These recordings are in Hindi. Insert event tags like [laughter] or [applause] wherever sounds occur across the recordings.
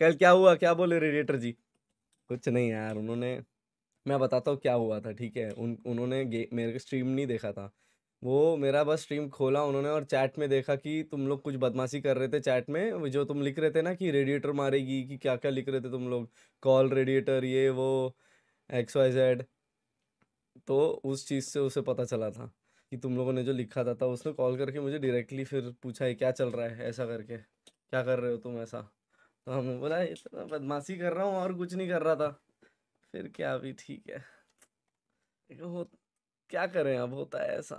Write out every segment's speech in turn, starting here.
कल क्या हुआ क्या बोले रेडिएटर जी कुछ नहीं यार उन्होंने मैं बताता हूँ क्या हुआ था ठीक है उन उन्होंने मेरे को स्ट्रीम नहीं देखा था वो मेरा बस स्ट्रीम खोला उन्होंने और चैट में देखा कि तुम लोग कुछ बदमाशी कर रहे थे चैट में जो तुम लिख रहे थे ना कि रेडिएटर मारेगी कि क्या क्या लिख रहे थे तुम लोग कॉल रेडिएटर ये वो एक्स वाई जेड तो उस चीज़ से उसे पता चला था कि तुम लोगों ने जो लिखा था, था उसने कॉल करके मुझे डायरेक्टली फिर पूछा है क्या चल रहा है ऐसा करके क्या कर रहे हो तुम ऐसा तो हमने बोला इतना बदमाशी कर रहा हूँ और कुछ नहीं कर रहा था फिर क्या अभी ठीक है हो क्या करें अब होता है ऐसा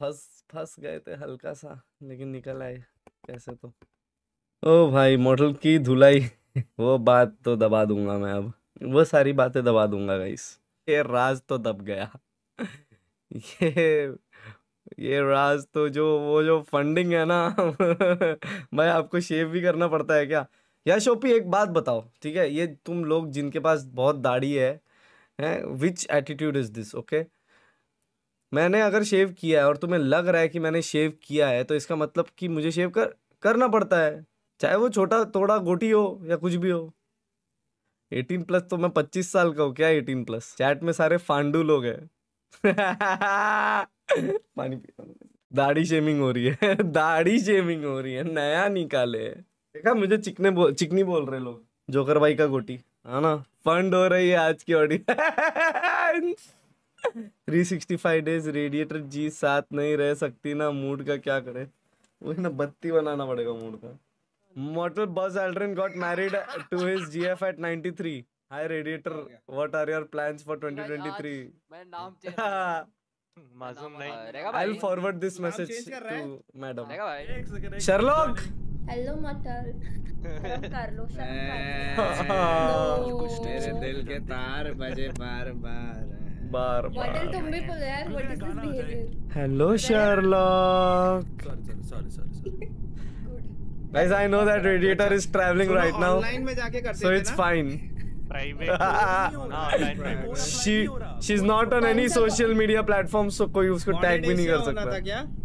फंस फंस गए थे हल्का सा लेकिन निकल आए कैसे तो ओ भाई मॉडल की धुलाई वो बात तो दबा दूंगा मैं अब वो सारी बातें दबा दूंगा गाइस ये राज तो दब गया ये ये राज तो जो वो जो फंडिंग है ना भाई [laughs] आपको शेव भी करना पड़ता है क्या या शोपी एक बात बताओ ठीक है ये तुम लोग जिनके पास बहुत दाढ़ी है हैं which attitude is this okay मैंने अगर शेव किया है और तुम्हें लग रहा है कि मैंने शेव किया है तो इसका मतलब कि मुझे शेव कर करना पड़ता है चाहे वो छोटा थोड़ा गोटी हो या कुछ भी हो एटीन प्लस तो मैं पच्चीस साल का हूँ क्या एटीन प्लस चैट में सारे फांडू लोग हैं [laughs] पानी पीता दाढ़ी शेमिंग हो रही है [laughs] दाढ़ी शेमिंग हो रही है नया निकाले देखा मुझे चिकने बो, चिकनी बोल रहे लोग जोकर भाई का गोटी है ना फंड हो रही है आज की ऑडियंस 365 डेज रेडिएटर जी साथ नहीं रह सकती ना मूड का क्या करे वही ना बत्ती बनाना पड़ेगा मूड का model Buzz Aldrin got married to his GF at 93 hi radiator what are your plans for 2023 मैं नाम [laughs] मासूम नहीं I will forward this message to madam Sherlock hello मटल कर लो शर्म कुछ तेरे दिल के तार बजे बार बार बार बार मटल तुम भी बोलो यार what is this behaviour hello Sherlock sorry sorry sorry Guys, I know that radiator is traveling right now, so it's fine. Private. she she's not on any social media platform, so कोई उसको tag भी नहीं कर सकता.